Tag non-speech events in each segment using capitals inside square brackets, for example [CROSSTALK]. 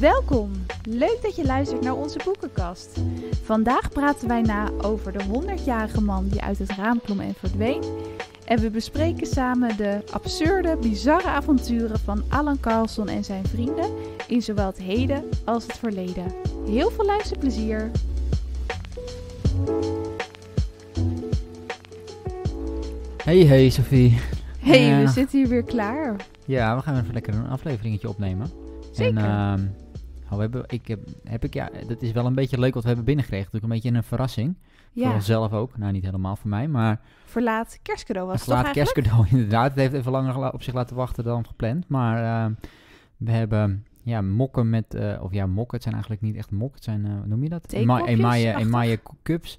Welkom! Leuk dat je luistert naar onze boekenkast. Vandaag praten wij na over de 100-jarige man die uit het raam klom en verdween. En we bespreken samen de absurde, bizarre avonturen van Alan Carlson en zijn vrienden in zowel het heden als het verleden. Heel veel luisterplezier! Hey, hey Sophie. Hey, we zitten hier weer klaar. Ja, we gaan even lekker een afleveringetje opnemen. Zeker. Ehm, we hebben, ik heb, heb ik, ja, dat is wel een beetje leuk wat we hebben binnengekregen. Natuurlijk een beetje een verrassing. Ja. Voor onszelf ook. Nou, niet helemaal voor mij, maar... Verlaat kerstcadeau was het Verlaat kerstcadeau, [LAUGHS] inderdaad. Het heeft even langer op zich laten wachten dan gepland. Maar eh, we hebben ja, mokken met... Eh, of ja, mokken. Het zijn eigenlijk niet echt mokken. Het zijn, eh, hoe noem je dat? Emaille, emaille cups.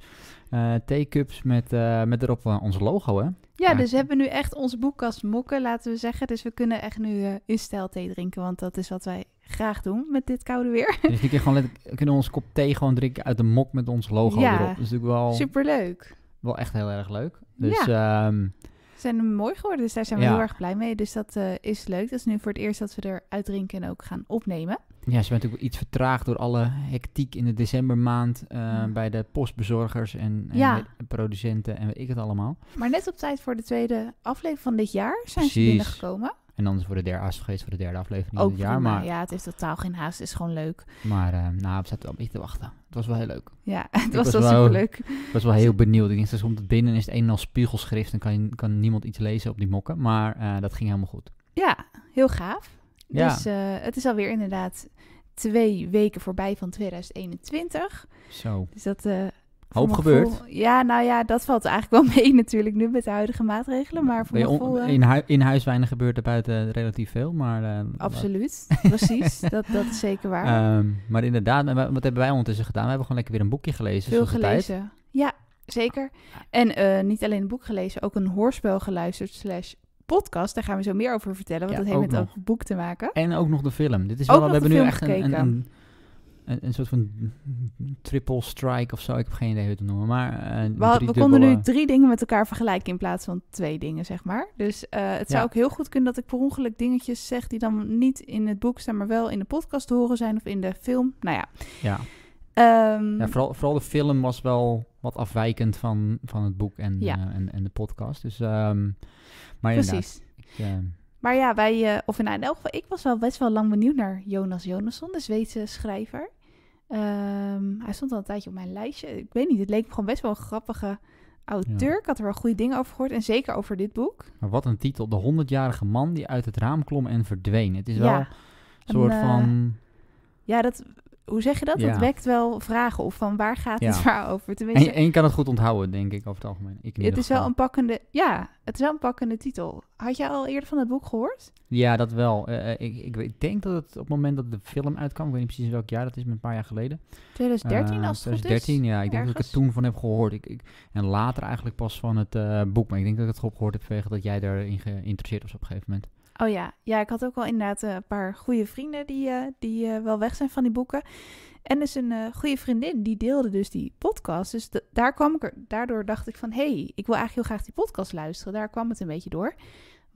theekups met, met erop ons logo, hè? Ja, dus we hebben nu echt onze boekkast mokken, laten we zeggen. Dus we kunnen echt nu uh, in stijl thee drinken, want dat is wat wij graag doen met dit koude weer. Dus die keer gewoon letterlijk, kunnen we ons kop thee gewoon drinken uit de mok met ons logo erop. Dat is natuurlijk wel... superleuk. Wel echt heel erg leuk. Dus, ja. ze ehm, zijn mooi geworden, dus daar zijn we heel erg blij mee. Dus dat eh, is leuk. Dat is nu voor het eerst dat we eruit drinken en ook gaan opnemen. Ja, ze zijn natuurlijk iets vertraagd door alle hectiek in de decembermaand eh, bij de postbezorgers en, en producenten en weet ik het allemaal. Maar net op tijd voor de tweede aflevering van dit jaar zijn ze binnengekomen. En dan is voor de derde as voor de derde aflevering Ook in het jaar. Maar ja, het heeft totaal geen haast. Het is gewoon leuk. Maar uh, nou, we zaten wel een te wachten. Het was wel heel leuk. Ja, [LAUGHS] het was, wel super leuk Ik was wel heel benieuwd. Ik denk, dat komt het binnen is het een en al spiegelschrift en kan, kan niemand iets lezen op die mokken. Maar eh, dat ging helemaal goed. Ja, heel gaaf. Dus eh, het is alweer inderdaad twee weken voorbij van 2021. Zo. Dus dat Hoop gebeurt. ja, nou ja, dat valt eigenlijk wel [LAUGHS] mee natuurlijk nu met de huidige maatregelen. Maar voor mijn gevoel, eh- in, hu in huis weinig gebeurt er buiten relatief veel. Maar, eh, absoluut, [LAUGHS] precies. dat, dat is zeker waar. Ehm, maar inderdaad, wat hebben wij ondertussen gedaan? We hebben gewoon lekker weer een boekje gelezen. Veel gelezen, ja, zeker. En eh, niet alleen een boek gelezen, ook een hoorspel geluisterd slash podcast. Daar gaan we zo meer over vertellen, want dat heeft met nog. een boek te maken. En ook nog de film. Dit is wel, we hebben nu echt een, een een, een, soort van triple strike of zo. Ik heb geen idee hoe het noemen. Maar eh, een, we, we konden nu drie dingen met elkaar vergelijken in plaats van twee dingen, zeg maar. Dus eh, het zou ook heel goed kunnen dat ik per ongeluk dingetjes zeg die dan niet in het boek staan, maar wel in de podcast te horen zijn of in de film. Nou ja. Ja. Ehm, ja vooral, vooral de film was wel wat afwijkend van, van het boek en, ja. Eh, en, en, de podcast. Dus, ehm, maar Precies. maar ja, wij, of nou, in elk geval, ik was wel best wel lang benieuwd naar Jonas Jonasson, de dus Zweedse schrijver. Ehm, hij stond al een tijdje op mijn lijstje. Ik weet niet, het leek me gewoon best wel een grappige auteur. Ik had er wel goede dingen over gehoord en zeker over dit boek. Maar wat een titel, De 100-jarige man die uit het raam klom en verdween. Het is wel een soort eh, van... Ja, dat hoe zeg je dat? Het Dat wekt wel vragen of van waar gaat het waar over? Tenminste, en, en, je kan het goed onthouden, denk ik, over het algemeen. Ik het is wel een pakkende, ja, het is wel een pakkende titel. Had jij al eerder van het boek gehoord? Ja, dat wel. Eh, eh, ik, ik, denk dat het op het moment dat de film uitkwam, ik weet niet precies welk jaar, dat is een paar jaar geleden. 2013 eh, als ik het 2013, goed is, ja. Ik denk dat ik het toen van heb gehoord. Ik, ik en later eigenlijk pas van het boek. Maar ik denk dat ik het gehoord heb vanwege dat jij daarin geïnteresseerd was op een gegeven moment. Oh ja, ja ik had ook wel inderdaad eh, een paar goede vrienden die, eh, die eh, wel weg zijn van die boeken. En dus een uh, goede vriendin, die deelde dus die podcast. Dus daar kwam ik er, daardoor dacht ik van, hé, hey, ik wil eigenlijk heel graag die podcast luisteren. Daar kwam het een beetje door.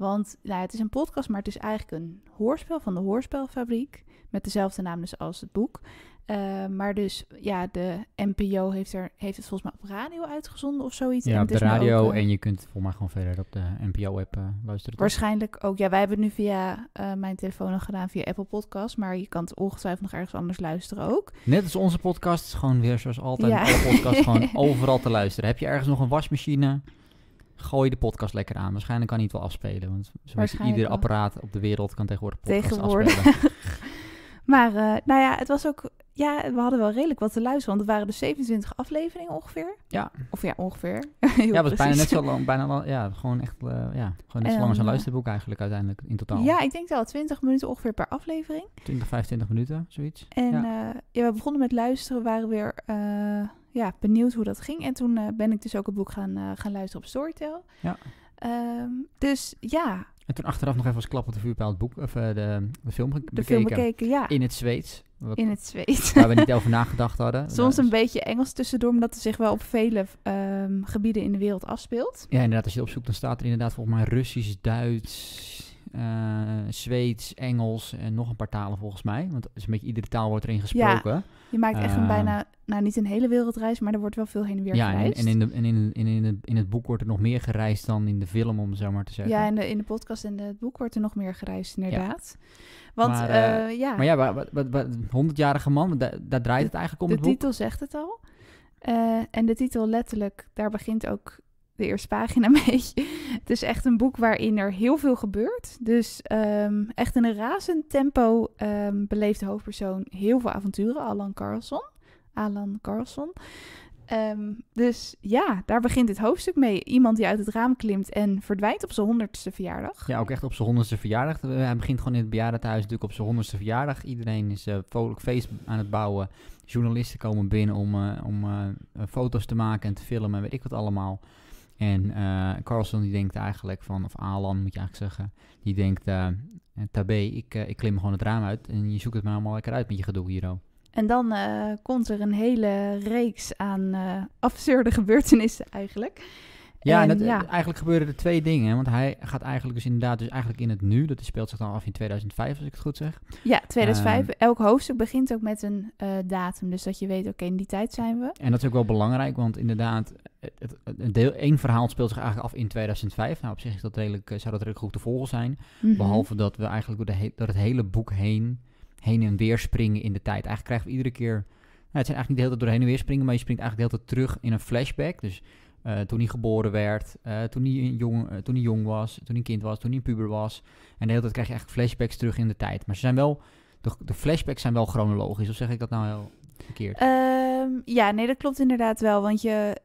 Want nou, het is een podcast, maar het is eigenlijk een hoorspel van de Hoorspelfabriek. Met dezelfde naam dus als het boek. Eh, maar dus ja, de NPO heeft, er, heeft het volgens mij op radio uitgezonden of zoiets. Ja, op de radio eh, en je kunt volgens mij gewoon verder op de NPO-app eh, luisteren. Waarschijnlijk ook. Ja, wij hebben het nu via mijn telefoon nog gedaan, via Apple Podcast. Maar je kan het ongetwijfeld nog ergens anders luisteren ook. Net als onze podcast, is gewoon weer zoals altijd. Ja. podcast gewoon [LAUGHS] overal te luisteren. Heb je ergens nog een wasmachine? gooi de podcast lekker aan. Waarschijnlijk kan hij het wel afspelen. Want ieder apparaat op de wereld kan tegenwoordig podcast tegenwoordig. afspelen. [LAUGHS] maar eh, nou ja, het was ook... Ja, we hadden wel redelijk wat te luisteren. Want er waren dus 27 afleveringen ongeveer. Ja. Of ja, ongeveer. [LAUGHS] ja, het was bijna net zo lang. Bijna lang ja, gewoon echt eh, ja, gewoon net zo lang als een ehm, luisterboek eigenlijk uiteindelijk in totaal. Ja, ik denk wel 20 minuten ongeveer per aflevering. 20, 25 minuten, zoiets. En eh, ja we begonnen met luisteren. waren weer ja, benieuwd hoe dat ging. En toen eh, ben ik dus ook het boek gaan, eh, gaan luisteren op Storytel. Ja. Ehm, dus ja. En toen achteraf nog even als klap op de vuurpijl het boek, of eh, de, de, film bekeken. De film bekeken, ja. In het Zweeds. in het Zweeds. Waar we niet over nagedacht hadden. [LAUGHS] Soms een dus- beetje Engels tussendoor, omdat het zich wel op vele ehm, gebieden in de wereld afspeelt. Ja, inderdaad. Als je het opzoekt, dan staat er inderdaad volgens mij Russisch, Duits, eh, Zweeds, Engels en nog een paar talen volgens mij. Want is een beetje iedere taal wordt erin gesproken. Ja, je maakt echt een eh, bijna, nou niet een hele wereldreis, maar er wordt wel veel heen en weer gereisd. Ja, en, in, de, en in, in, in, het boek wordt er nog meer gereisd dan in de film, om zo maar te zeggen. Ja, en in de podcast en het boek wordt er nog meer gereisd, inderdaad. Want, maar, eh, ja. Maar ja, wat, wat, wat, 100-jarige man, daar, draait het eigenlijk om. De, de titel zegt het al. en de titel letterlijk, daar begint ook de eerste pagina [LAUGHS] een beetje. Het is echt een boek waarin er heel veel gebeurt. Dus ehm, echt in een razend tempo um, beleeft de hoofdpersoon heel veel avonturen. Alan Carlson. Alan Carlson. Ehm, dus ja, daar begint dit hoofdstuk mee. Iemand die uit het raam klimt en verdwijnt op zijn honderdste verjaardag. Ja, ook echt op zijn honderdste verjaardag. Eh, hij begint gewoon in het bejaardentehuis natuurlijk op zijn honderdste verjaardag. Iedereen is uh, vrolijk feest aan het bouwen. Journalisten komen binnen om, eh, om foto's te maken en te filmen, weet ik wat allemaal. En eh, Carlson die denkt eigenlijk van, of Alan moet je eigenlijk zeggen, die denkt, uh, tabé, ik, eh, ik klim gewoon het raam uit en je zoekt het maar allemaal lekker uit met je gedoe hier. Oh. En dan komt er een hele reeks aan absurde gebeurtenissen eigenlijk. Ja, en, dat, eigenlijk gebeuren er twee dingen. Want hij gaat eigenlijk dus inderdaad dus eigenlijk in het nu. Dat speelt zich dan af in 2005, als ik het goed zeg. Ja, 2005. Ehm. Elk hoofdstuk begint ook met een eh, datum. Dus dat je weet, oké, in die tijd zijn we. En dat is ook wel belangrijk, want inderdaad, het, deel, één verhaal speelt zich eigenlijk af in 2005. Nou, op zich is dat redelijk, eh, zou dat redelijk goed te volgen zijn. Mhm. Behalve dat we eigenlijk door, de door het hele boek heen, heen en weer springen in de tijd. Eigenlijk krijgen we iedere keer... Nou, het zijn eigenlijk niet de hele tijd door heen en weer springen, maar je springt eigenlijk de hele tijd terug in een flashback. Dus eh, toen hij geboren werd, eh, toen, hij jong, eh, toen hij jong was, toen hij kind was, toen hij puber was. En de hele tijd krijg je eigenlijk flashbacks terug in de tijd. Maar ze zijn wel, de, de flashbacks zijn wel chronologisch, of zeg ik dat nou heel verkeerd? Ehm, ja, nee, dat klopt inderdaad wel. Want je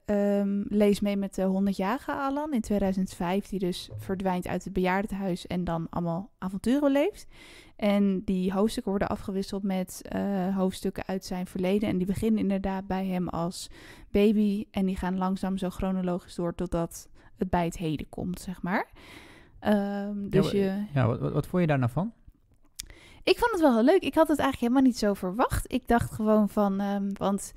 um, leest mee met de 100-jarige Alan in 2005, die dus verdwijnt uit het bejaardenhuis en dan allemaal avonturen leeft. En die hoofdstukken worden afgewisseld met eh, hoofdstukken uit zijn verleden. En die beginnen inderdaad bij hem als baby. En die gaan langzaam zo chronologisch door totdat het bij het heden komt, zeg maar. Ehm, dus ja, je... ja wat, wat, wat vond je daar nou van? Ik vond het wel heel leuk. Ik had het eigenlijk helemaal niet zo verwacht. Ik dacht gewoon van, ehm, want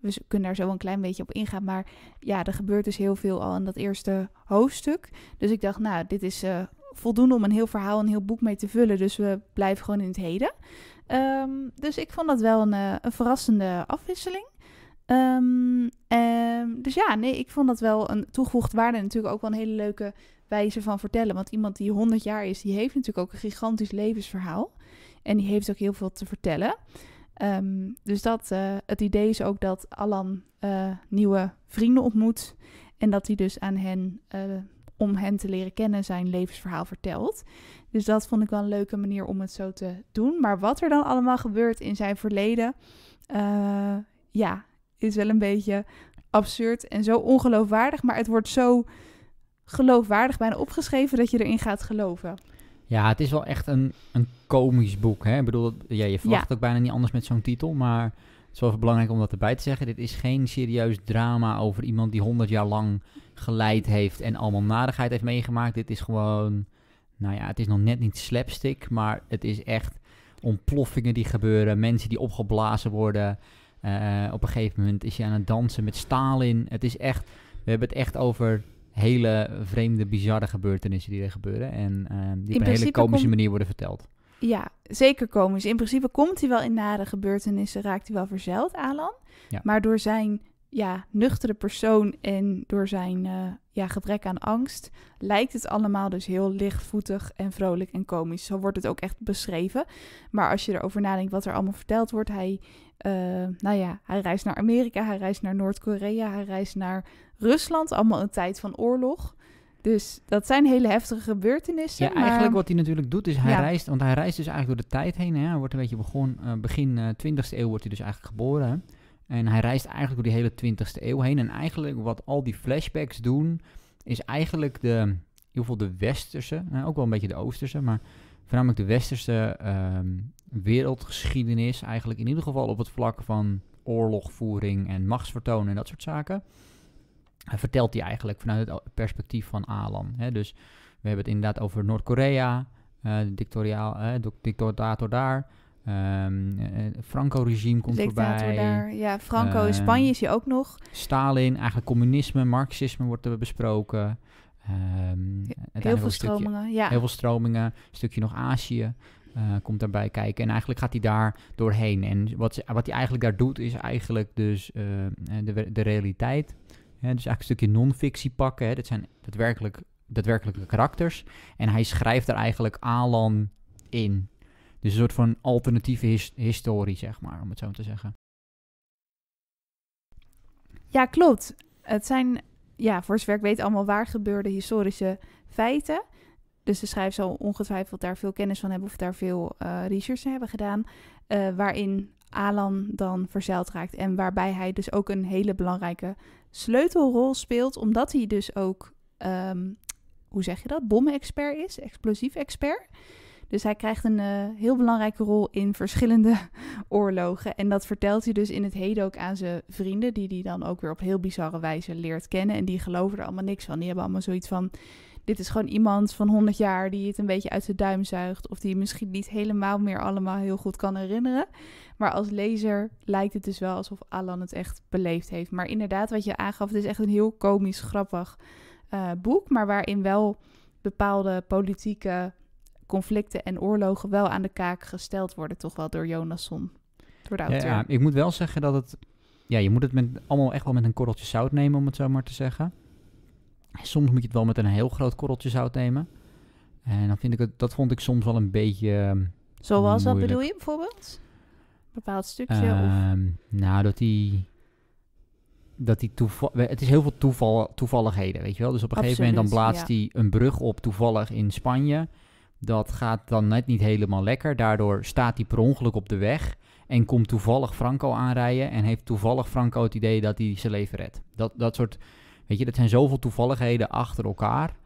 we kunnen daar zo een klein beetje op ingaan. Maar ja, er gebeurt dus heel veel al in dat eerste hoofdstuk. Dus ik dacht, nou, dit is eh, voldoende om een heel verhaal, een heel boek mee te vullen. Dus we blijven gewoon in het heden. Ehm, dus ik vond dat wel een, eh, een verrassende afwisseling. Ehm, ehm, dus ja, nee, ik vond dat wel een toegevoegde waarde. En natuurlijk ook wel een hele leuke wijze van vertellen. Want iemand die 100 jaar is, die heeft natuurlijk ook een gigantisch levensverhaal. En die heeft ook heel veel te vertellen. dus dat, eh, het idee is ook dat Alan eh, nieuwe vrienden ontmoet. En dat hij dus aan hen om hen te leren kennen, zijn levensverhaal vertelt. Dus dat vond ik wel een leuke manier om het zo te doen. Maar wat er dan allemaal gebeurt in zijn verleden, eh, ja, is wel een beetje absurd en zo ongeloofwaardig. Maar het wordt zo geloofwaardig bijna opgeschreven dat je erin gaat geloven. Ja, het is wel echt een, een komisch boek. Hè? Ik bedoel, ja, je verwacht ook bijna niet anders met zo'n titel, maar... Het is wel even belangrijk om dat erbij te zeggen. Dit is geen serieus drama over iemand die 100 jaar lang geleid heeft en allemaal nadigheid heeft meegemaakt. Dit is gewoon, nou ja, het is nog net niet slapstick, maar het is echt ontploffingen die gebeuren, mensen die opgeblazen worden. Eh, op een gegeven moment is je aan het dansen met Stalin. Het is echt, we hebben het echt over hele vreemde, bizarre gebeurtenissen die er gebeuren. En eh, die op een hele komische manier worden verteld. Ja, zeker komen. Dus in principe komt hij wel in nare gebeurtenissen, raakt hij wel verzeld Alan. Maar door zijn ja, nuchtere persoon en door zijn eh, ja, gebrek aan angst lijkt het allemaal dus heel lichtvoetig en vrolijk en komisch. Zo wordt het ook echt beschreven. Maar als je erover nadenkt wat er allemaal verteld wordt, hij, eh, nou ja, hij reist naar Amerika, hij reist naar Noord-Korea, hij reist naar Rusland, allemaal een tijd van oorlog. Dus dat zijn hele heftige gebeurtenissen. Ja, maar... eigenlijk wat hij natuurlijk doet is hij reist, want hij reist dus eigenlijk door de tijd heen. Hè. Hij wordt een beetje begon, eh, begin uh, eh, 20e eeuw wordt hij dus eigenlijk geboren. En hij reist eigenlijk door die hele 20e eeuw heen. En eigenlijk wat al die flashbacks doen, is eigenlijk de, in ieder geval de westerse, nou, ook wel een beetje de oosterse, maar voornamelijk de westerse ehm, wereldgeschiedenis. Eigenlijk in ieder geval op het vlak van oorlogvoering en machtsvertonen en dat soort zaken vertelt hij eigenlijk vanuit het perspectief van Alan. Hè? Dus we hebben het inderdaad over Noord-Korea, uh, eh, dictatoriaal, eh, dictator daar. Um, Franco-regime komt Dictator voorbij. Daar. Ja, Franco in ehm, Spanje is hij ook nog. Stalin, eigenlijk communisme, marxisme wordt er besproken. Ehm, heel veel stromingen, ja. Heel veel stromingen. Een stukje nog Azië komt daarbij kijken. En eigenlijk gaat hij daar doorheen. En wat, wat hij eigenlijk daar doet, is eigenlijk dus de, de realiteit dus eigenlijk een stukje non-fictie pakken. Hè. Dat zijn daadwerkelijk, daadwerkelijke karakters. En hij schrijft er eigenlijk Alan in. Dus een soort van alternatieve historie, zeg maar, om het zo te zeggen. Ja, klopt. Het zijn, ja, voor zover werk weet, allemaal waar gebeurde historische feiten. Dus de schrijver zal ongetwijfeld daar veel kennis van hebben of daar veel uh, research hebben gedaan. Eh, waarin Alan dan verzeild raakt. En waarbij hij dus ook een hele belangrijke sleutelrol speelt, omdat hij dus ook, ehm, hoe zeg je dat, bommen-expert is, explosief-expert. Dus hij krijgt een eh, heel belangrijke rol in verschillende [LAUGHS] oorlogen. En dat vertelt hij dus in het heden ook aan zijn vrienden, die hij dan ook weer op heel bizarre wijze leert kennen. En die geloven er allemaal niks van. Die hebben allemaal zoiets van: dit is gewoon iemand van 100 jaar die het een beetje uit zijn duim zuigt. Of die misschien niet helemaal meer allemaal heel goed kan herinneren. Maar als lezer lijkt het dus wel alsof Alan het echt beleefd heeft. Maar inderdaad, wat je aangaf, het is echt een heel komisch, grappig eh, boek. Maar waarin wel bepaalde politieke conflicten en oorlogen wel aan de kaak gesteld worden, toch wel door Jonasson. Door de auteur. ja, ik moet wel zeggen dat het. Ja, je moet het met, allemaal echt wel met een korreltje zout nemen, om het zo maar te zeggen. Soms moet je het wel met een heel groot korreltje zout nemen. En dan vind ik het, dat vond ik soms wel een beetje. Ehm, Zoals, wat bedoel je bijvoorbeeld? Een bepaald stukje? of? Ehm, nou, dat die. Dat die toeval, het is heel veel toeval, toevalligheden, weet je wel. Dus op een gegeven moment dan plaatst hij een brug op toevallig in Spanje. Dat gaat dan net niet helemaal lekker. Daardoor staat hij per ongeluk op de weg. En komt toevallig Franco aanrijden. En heeft toevallig Franco het idee dat hij zijn leven redt. Dat, dat soort Weet je, dat zijn zoveel toevalligheden achter elkaar.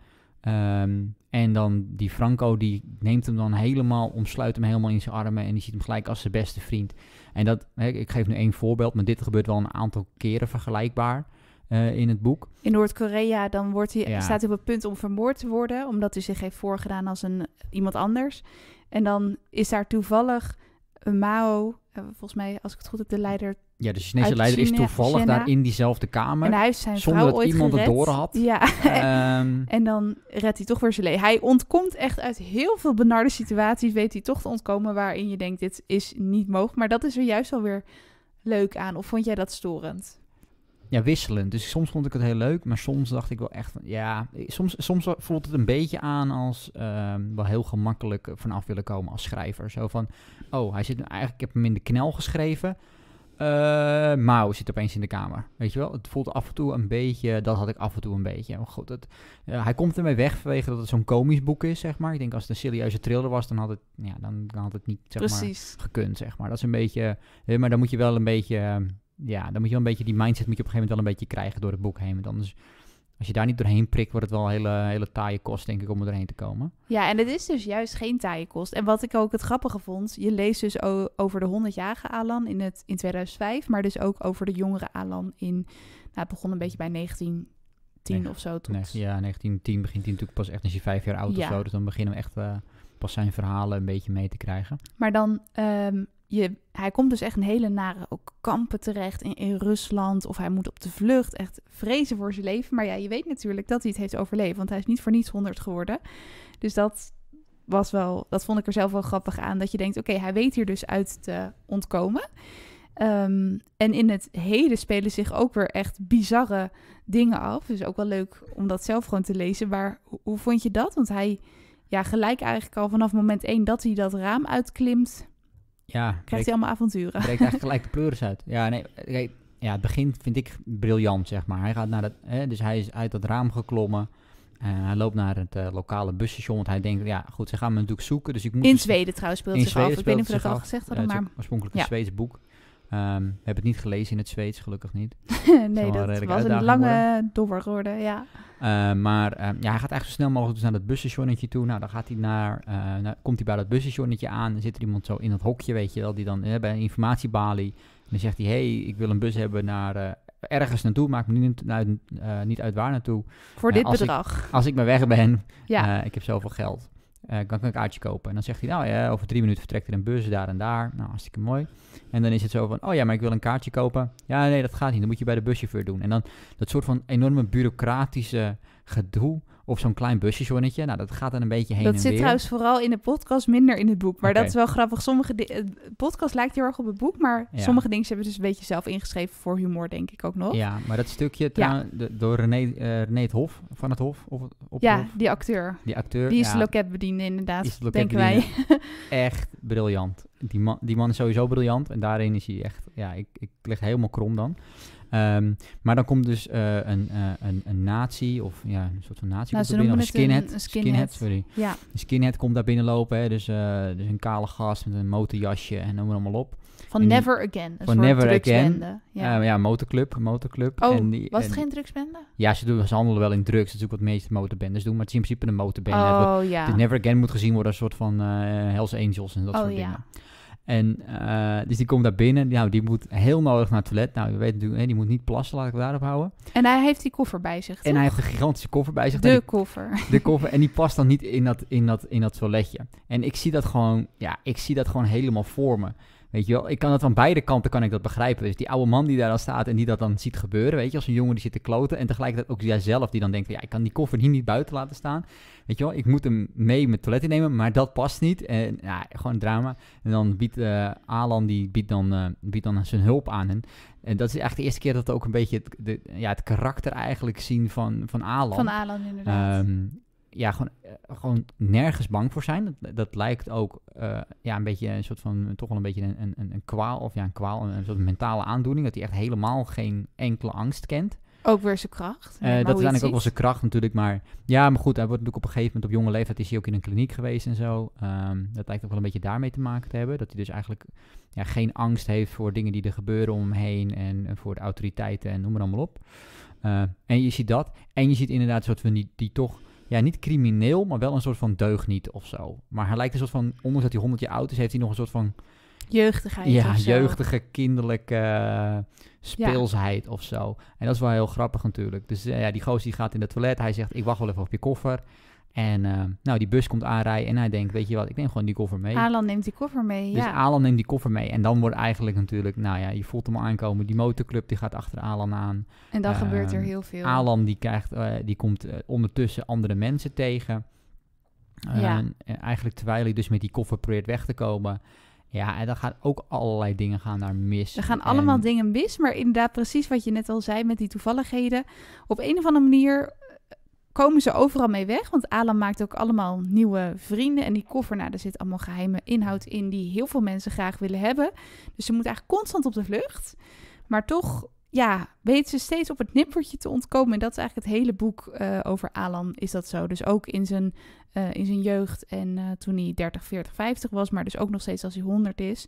Ehm, en dan die Franco, die neemt hem dan helemaal, omsluit hem helemaal in zijn armen en die ziet hem gelijk als zijn beste vriend. En dat, ik geef nu één voorbeeld, maar dit gebeurt wel een aantal keren vergelijkbaar. Eh, in het boek. In Noord-Korea dan wordt hij, staat hij op het punt om vermoord te worden, omdat hij zich heeft voorgedaan als een, iemand anders. En dan is daar toevallig een Mao, eh, volgens mij, als ik het goed heb, de leider ja, de Chinese leider is toevallig daar in diezelfde kamer. En hij zonder dat iemand het door had. [LAUGHS] Ja. Ehm, en dan redt hij toch weer zijn leven. Hij ontkomt echt uit heel veel benarde situaties. Weet hij toch te ontkomen waarin je denkt: dit is niet mogelijk. Maar dat is er juist alweer leuk aan. Of vond jij dat storend? Ja, wisselend. Dus soms vond ik het heel leuk, maar soms dacht ik wel echt van ja. Soms, soms voelt het een beetje aan als ehm, wel heel gemakkelijk eh, vanaf willen komen als schrijver. Zo van: oh, hij zit nu eigenlijk, ik heb hem in de knel geschreven uh, Mao zit opeens in de kamer. Weet je wel? Het voelt af en toe een beetje. Dat had ik af en toe een beetje. Maar goed, het, uh, hij komt ermee weg vanwege dat het zo'n komisch boek is, zeg maar. Ik denk als het een serieuze thriller was, dan had het, ja, dan, dan had het niet zeg Precies. maar, gekund, zeg maar. Dat is een beetje. Uh, maar dan moet je wel een beetje. ja, dan moet je wel een beetje die mindset moet je op een gegeven moment wel een beetje krijgen door het boek heen. Want anders als je daar niet doorheen prikt, wordt het wel een hele, hele taaie kost, denk ik, om er doorheen te komen. Ja, en het is dus juist geen taaie kost. En wat ik ook het grappige vond, je leest dus over de 100-jarige Alan in, het, in 2005, maar dus ook over de jongere Alan in, nou, het begon een beetje bij 1910 nee, of zo. Tot... Nee, ja, 1910 begint hij natuurlijk pas echt als je vijf jaar oud ofzo dus dan beginnen we echt... Eh, pas zijn verhalen een beetje mee te krijgen. Maar dan ehm, je, hij komt dus echt een hele nare ook kampen terecht in, Rusland. Of hij moet op de vlucht. Echt vrezen voor zijn leven. Maar ja, je weet natuurlijk dat hij het heeft overleefd. Want hij is niet voor niets honderd geworden. Dus dat was wel, dat vond ik er zelf wel grappig aan. Dat je denkt, oké, hij weet hier dus uit te ontkomen. Ehm, en in het heden spelen zich ook weer echt bizarre dingen af. Dus ook wel leuk om dat zelf gewoon te lezen. Maar hoe, hoe vond je dat? Want hij, ja, gelijk eigenlijk al vanaf moment één dat hij dat raam uitklimt ja. Krijgt hij allemaal avonturen. Breekt eigenlijk [LAUGHS] gelijk de pleuris uit. Ja, nee, kijk, ja, het begint vind ik briljant, zeg maar. Hij gaat naar dat, hè, dus hij is uit dat raam geklommen. En eh, hij loopt naar het eh, lokale busstation, want hij denkt, ja goed, ze gaan me natuurlijk zoeken. Dus ik moet in dus Zweden trouwens speelt hij zich af. Ik weet niet of ik dat al gezegd hadden, maar... oorspronkelijk een ja. Zweeds boek. Um, ehm, heb het niet gelezen in het Zweeds, gelukkig niet. [LAUGHS] nee, dat was een lange dobber geworden, ja. Ehm, maar ehm, ja, hij gaat eigenlijk zo snel mogelijk dus naar dat busstationnetje toe. Nou, dan gaat hij naar, eh, nou, komt hij bij dat busstationnetje aan. Dan zit er iemand zo in dat hokje, weet je wel, die dan eh, bij een informatiebalie. En dan zegt hij, hey, ik wil een bus hebben naar eh, ergens naartoe, maakt me niet uit, niet uit waar naartoe. Voor nou, dit bedrag. als ik maar weg ben, ik heb zoveel geld. Eh, kan ik een kaartje kopen? En dan zegt hij, nou ja, over drie minuten vertrekt er een bus daar en daar. Nou, hartstikke mooi. En dan is het zo van, oh ja, maar ik wil een kaartje kopen. Ja, nee, dat gaat niet. Dan moet je bij de buschauffeur doen. En dan dat soort van enorme bureaucratische gedoe of zo'n klein busje busjesjonnetje. Nou, dat gaat dan een beetje heen dat en weer. Dat zit trouwens vooral in de podcast, minder in het boek. Maar dat is wel grappig. Sommige eh, podcast lijkt heel erg op het boek, maar sommige dingen hebben dus een beetje zelf ingeschreven voor humor, denk ik ook nog. Ja, maar dat stukje door René, uh, René het Hof, van het Hof. Of, op ja, die acteur. Die acteur, Die is ja. loketbediende inderdaad, is de denken wij. [LAUGHS] echt briljant. Die man, die man is sowieso briljant en daarin is hij echt, ja, ik, ik leg helemaal krom dan. Ehm, maar dan komt dus eh, een, uh, een, een natie, of ja, een soort van natie nou, binnen. Een skinhead, een, skinhead. skinhead. sorry. skinhead komt daar binnen lopen. Hè, dus, eh, dus een kale gast met een motorjasje en noem allemaal op. Van Never Again. Een van soort Never Again. Ja. ja, motorclub, motorclub. Oh, en die, was het geen drugsbende? Ja, ze, doen, ze handelen wel in drugs. Dat is ook wat meeste motorbendes doen. Maar het is in principe een motorbende. Oh, ja. De Never Again moet gezien worden als een soort van Hells Angels en dat oh, soort ja. dingen. En, eh, dus die komt daar binnen. Nou, die moet heel nodig naar het toilet. Nou, je weet natuurlijk, hè, die moet niet plassen, laat ik daarop houden. En hij heeft die koffer bij zich. En hij heeft een gigantische koffer bij zich. De nou, koffer. [LAUGHS] De koffer. En die past dan niet in dat, in, dat, in dat toiletje. En ik zie dat gewoon, ja, ik zie dat gewoon helemaal voor me. Weet je wel, ik kan dat van beide kanten kan ik dat begrijpen. Dus die oude man die daar dan staat en die dat dan ziet gebeuren, weet je, als een jongen die zit te kloten. En tegelijkertijd ook jijzelf die dan denkt, ja, ik kan die koffer hier niet buiten laten staan. Weet je wel, ik moet hem mee met toilet nemen, maar dat past niet. En ja, gewoon drama. En dan biedt eh, Alan, die biedt dan, eh, biedt dan zijn hulp aan hen. En dat is echt de eerste keer dat we ook een beetje het, de, ja, het karakter eigenlijk zien van, van Alan. Van Alan, inderdaad. Um, ja, gewoon, eh, gewoon nergens bang voor zijn. Dat, dat lijkt ook eh, ja, een beetje een soort van, toch wel een beetje een, een, een kwaal, of ja, een kwaal, een, soort mentale aandoening, dat hij echt helemaal geen enkele angst kent. Ook weer zijn kracht. Eh, dat is eigenlijk ook wel zijn kracht natuurlijk, maar ja, maar goed, hij wordt natuurlijk op een gegeven moment op jonge leeftijd is hij ook in een kliniek geweest en zo. Ehm, dat lijkt ook wel een beetje daarmee te maken te hebben, dat hij dus eigenlijk ja, geen angst heeft voor dingen die er gebeuren om hem heen en, voor de autoriteiten en noem maar allemaal op. en je ziet dat. En je ziet inderdaad zoals soort van die toch ja, niet crimineel, maar wel een soort van deugniet of zo. Maar hij lijkt een soort van, ondanks dat hij 100 jaar oud is, heeft hij nog een soort van... Jeugdigheid Ja, jeugdige, kinderlijke eh, speelsheid ja. of zo. En dat is wel heel grappig natuurlijk. Dus eh, ja, die goos die gaat in het toilet. Hij zegt, ik wacht wel even op je koffer. En eh, nou, die bus komt aanrijden en hij denkt, weet je wat, ik neem gewoon die koffer mee. Alan neemt die koffer mee, dus ja. Dus Alan neemt die koffer mee. En dan wordt eigenlijk natuurlijk, nou ja, je voelt hem aankomen. Die motorclub die gaat achter Alan aan. En dan gebeurt er ehm, heel veel. Alan die, krijgt, eh, die komt eh, ondertussen andere mensen tegen. ja. Ehm, eigenlijk terwijl hij dus met die koffer probeert weg te komen. Ja, en dan gaan ook allerlei dingen gaan daar mis. Er gaan allemaal dingen mis, maar inderdaad precies wat je net al zei met die toevalligheden. Op een of andere manier komen ze overal mee weg. Want Alan maakt ook allemaal nieuwe vrienden. En die koffer, nou, daar zit allemaal geheime inhoud in die heel veel mensen graag willen hebben. Dus ze moet eigenlijk constant op de vlucht. Maar toch, ja, weet ze steeds op het nippertje te ontkomen. En dat is eigenlijk het hele boek eh, over Alan, is dat zo. Dus ook in zijn, eh, in zijn jeugd en eh, toen hij 30, 40, 50 was. Maar dus ook nog steeds als hij 100 is.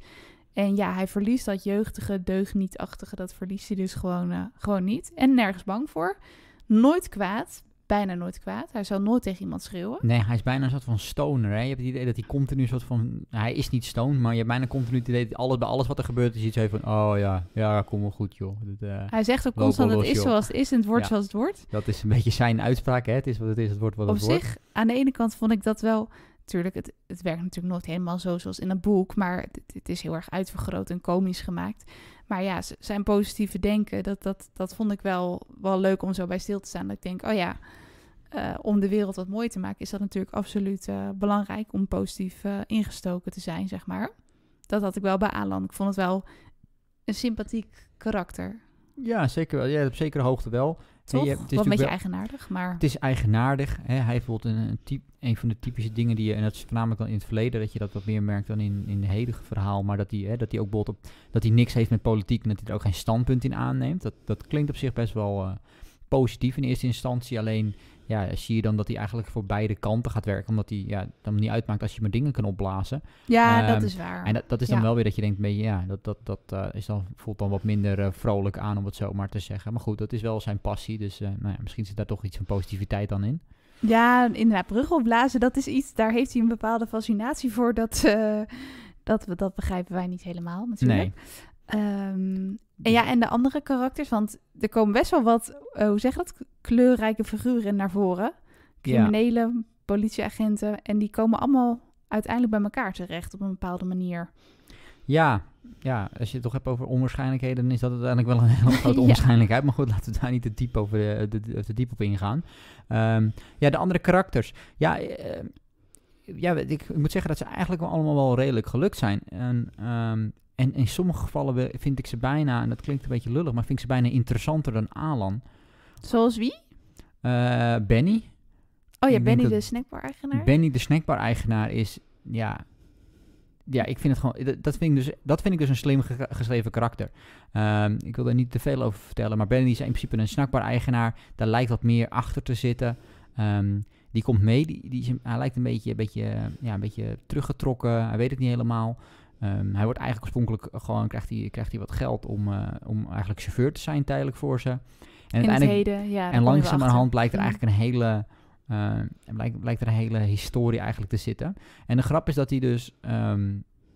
En ja, hij verliest dat jeugdige, deugnietachtige. Dat verliest hij dus gewoon, gewoon niet. En nergens bang voor nooit kwaad bijna nooit kwaad. Hij zal nooit tegen iemand schreeuwen. Nee, hij is bijna een soort van stoner. Hè? Je hebt het idee dat hij continu een soort van... Hij is niet stoned, maar je hebt bijna continu het idee... Dat alles, bij alles wat er gebeurt is iets van... Oh ja, ja, kom wel goed joh. Dat, eh, hij zegt ook constant dat het is zoals het is en het wordt zoals het wordt. Dat is een beetje zijn uitspraak. Hè? Het is wat het is, het wordt wat Op het wordt. Op zich, aan de ene kant vond ik dat wel... Natuurlijk, het, het werkt natuurlijk nooit helemaal zo zoals in een boek. Maar het, is heel erg uitvergroot en komisch gemaakt. Maar ja, zijn positieve denken, dat, dat, dat vond ik wel, wel leuk om zo bij stil te staan. Dat ik denk, oh ja, eh, om de wereld wat mooier te maken, is dat natuurlijk absoluut eh, belangrijk om positief eh, ingestoken te zijn, zeg maar. Dat had ik wel bij Alan. Ik vond het wel een sympathiek karakter. Ja, zeker wel. Ja, op zekere hoogte wel. Toch? het is wel een beetje eigenaardig, maar... Het is eigenaardig. Hè? Hij voelt een, een, type, een van de typische dingen die je... En dat is voornamelijk dan in het verleden dat je dat wat meer merkt dan in, in het huidige verhaal. Maar dat hij, hè, dat hij ook bot op, dat hij niks heeft met politiek en dat hij er ook geen standpunt in aanneemt. Dat, dat klinkt op zich best wel positief in eerste instantie. Alleen ja, zie je dan dat hij eigenlijk voor beide kanten gaat werken. Omdat hij ja, dan niet uitmaakt als je maar dingen kan opblazen. Ja, dat ehm, is waar. En dat, dat is dan wel weer dat je denkt, je ja, dat, dat, dat eh, is dan, voelt dan wat minder eh, vrolijk aan om het zo maar te zeggen. Maar goed, dat is wel zijn passie. Dus eh, nou ja, misschien zit daar toch iets van positiviteit dan in. Ja, inderdaad, bruggen opblazen, dat is iets, daar heeft hij een bepaalde fascinatie voor. Dat, dat, dat begrijpen wij niet helemaal natuurlijk. Nee. Ehm, en ja, en de andere karakters, want er komen best wel wat, eh, hoe zeg je dat, kleurrijke figuren naar voren. Criminelen, politieagenten. En die komen allemaal uiteindelijk bij elkaar terecht op een bepaalde manier. Ja, ja, als je het toch hebt over onwaarschijnlijkheden, dan is dat uiteindelijk wel een hele grote [LAUGHS] onwaarschijnlijkheid. Maar goed, laten we daar niet te diep, over eh, de, de, diep op ingaan. Ehm, ja, de andere karakters. Ja, eh, ja ik, moet zeggen dat ze eigenlijk allemaal wel redelijk gelukt zijn. En ehm, en in sommige gevallen vind ik ze bijna, en dat klinkt een beetje lullig, maar vind ik ze bijna interessanter dan Alan. Zoals wie? Eh, Benny. Oh ja, Benny de snackbar-eigenaar. Benny de snackbar-eigenaar is, ja, ja, ik vind het gewoon. Dat vind ik dus, dat vind ik dus een slim geschreven karakter. Ehm, ik wil er niet te veel over vertellen. Maar Benny is in principe een snackbar eigenaar. Daar lijkt wat meer achter te zitten. Ehm, die komt mee. Die, hij lijkt een beetje, een beetje, ja, een beetje teruggetrokken. Hij weet het niet helemaal. Ehm, hij wordt eigenlijk oorspronkelijk eh, gewoon, krijgt hij, krijgt hij wat geld om, eh, om eigenlijk chauffeur te zijn tijdelijk voor ze. En, In uiteindelijk, het heden, en langzamerhand blijkt er mm. eigenlijk een hele, uh, blijkt, blijkt er een hele historie eigenlijk te zitten. En de grap is dat hij dus, ehm,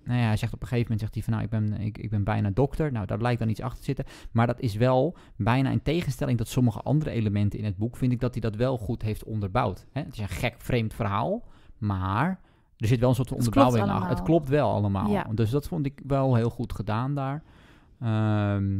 nou ja, hij zegt op een gegeven moment, zegt hij van nou, ik ben, ik, ik ben bijna dokter. Nou, daar blijkt dan iets achter te zitten. Maar dat is wel bijna in tegenstelling tot sommige andere elementen in het boek, vind ik dat hij dat wel goed heeft onderbouwd. Hè? Het is een gek, vreemd verhaal, maar er zit wel een soort onderbouwing achter. Het klopt wel allemaal. Ja. Dus dat vond ik wel heel goed gedaan daar. Ehm,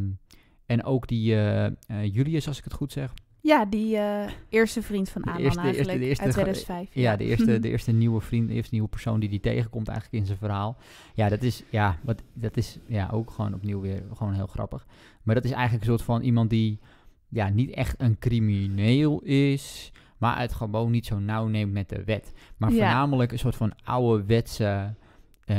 en ook die eh, eh, Julius, als ik het goed zeg. Ja, die eh, eerste vriend van Aman eerste, eigenlijk, eerste, eerste, uit 2005. Ja, ja, de eerste, [LAUGHS] de eerste nieuwe vriend, de eerste nieuwe persoon die die tegenkomt eigenlijk in zijn verhaal. Ja, dat is, ja, wat, dat is ja, ook gewoon opnieuw weer gewoon heel grappig. Maar dat is eigenlijk een soort van iemand die ja, niet echt een crimineel is maar het gewoon niet zo nauw neemt met de wet. Maar voornamelijk een soort van ouderwetse uh,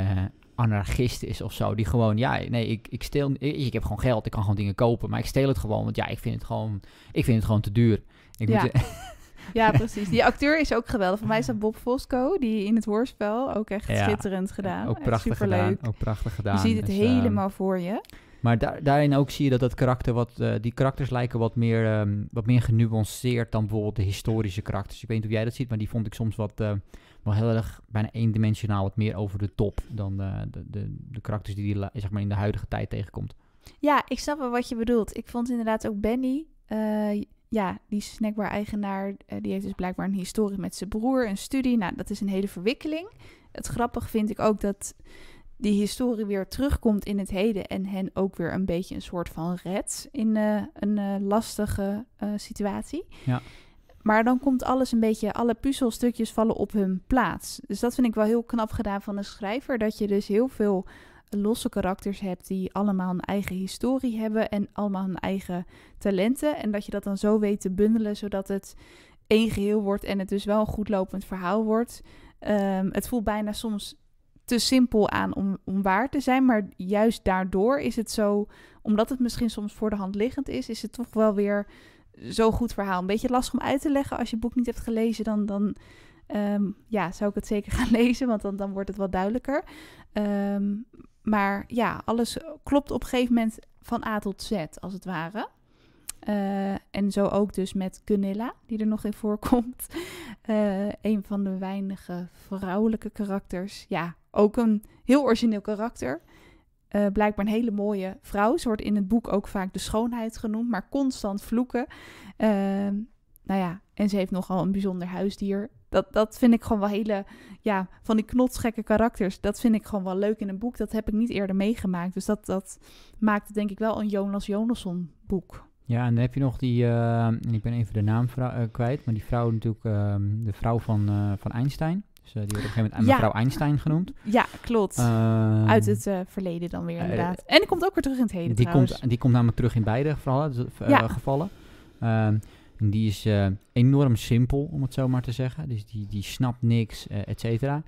anarchist is of zo. Die gewoon, ja, nee, ik, ik steel. Ik, heb gewoon geld, ik kan gewoon dingen kopen. Maar ik steel het gewoon. Want ja, ik vind het gewoon, ik vind het gewoon te duur. Ik ja. [LAUGHS] ja, precies. Die acteur is ook geweldig. Voor mij is dat Bob Fosco, die in het hoorspel ook echt schitterend gedaan. Ook prachtig gedaan. Ook prachtig gedaan. Je ziet het dus, eh, helemaal voor je. Maar daarin ook zie je dat dat karakter wat, eh, die karakters lijken wat meer, um, wat meer genuanceerd dan bijvoorbeeld de historische karakters. Ik weet niet of jij dat ziet, maar die vond ik soms wat eh, wel heel erg bijna eendimensionaal, wat meer over de top dan eh, de, de, de karakters die je zeg maar, in de huidige tijd tegenkomt. Ja, ik snap wel wat je bedoelt. Ik vond inderdaad ook Benny, ja, die snackbar-eigenaar, die heeft dus blijkbaar een historie met zijn broer, een studie. Nou, dat is een hele verwikkeling. Het grappig vind ik ook dat die historie weer terugkomt in het heden en hen ook weer een beetje een soort van red in eh, een eh, lastige eh, situatie. Ja. Maar dan komt alles een beetje, alle puzzelstukjes vallen op hun plaats. Dus dat vind ik wel heel knap gedaan van een schrijver, dat je dus heel veel losse karakters hebt die allemaal een eigen historie hebben en allemaal hun eigen talenten. En dat je dat dan zo weet te bundelen, zodat het één geheel wordt en het dus wel een goed lopend verhaal wordt. Ehm, het voelt bijna soms te simpel aan om, om waar te zijn. Maar juist daardoor is het zo, omdat het misschien soms voor de hand liggend is, is het toch wel weer zo'n goed verhaal. Een beetje lastig om uit te leggen. Als je boek niet hebt gelezen, dan, dan ehm, ja, zou ik het zeker gaan [LAUGHS] lezen, want dan, dan wordt het wel duidelijker. Ehm, maar ja, alles klopt op een gegeven moment van A tot Z, als het ware. Eh, en zo ook dus met Gunilla, die er nog in voorkomt. [LAUGHS] Eh, een van de weinige vrouwelijke karakters. Ja, ook een heel origineel karakter. Eh, blijkbaar een hele mooie vrouw. Ze wordt in het boek ook vaak de schoonheid genoemd, maar constant vloeken. Ehm, nou ja, en ze heeft nogal een bijzonder huisdier. Dat, dat vind ik gewoon wel hele, ja, van die knotsgekke karakters. Dat vind ik gewoon wel leuk in een boek. Dat heb ik niet eerder meegemaakt. Dus dat, dat maakt het denk ik wel een Jonas Jonasson boek. Ja, en dan heb je nog die, eh, ik ben even de naam eh, kwijt, maar die vrouw natuurlijk, ehm, de vrouw van, eh, van Einstein. Dus die wordt op een gegeven moment mevrouw Einstein genoemd. Ja, klopt. Ehm, Uit het verleden dan weer inderdaad. en die komt ook weer terug in het heden die Komt, die komt namelijk terug in beide gevallen. Dus, gevallen. Ehm, en die is enorm simpel, om het zo maar te zeggen. Dus die, die snapt niks, et cetera.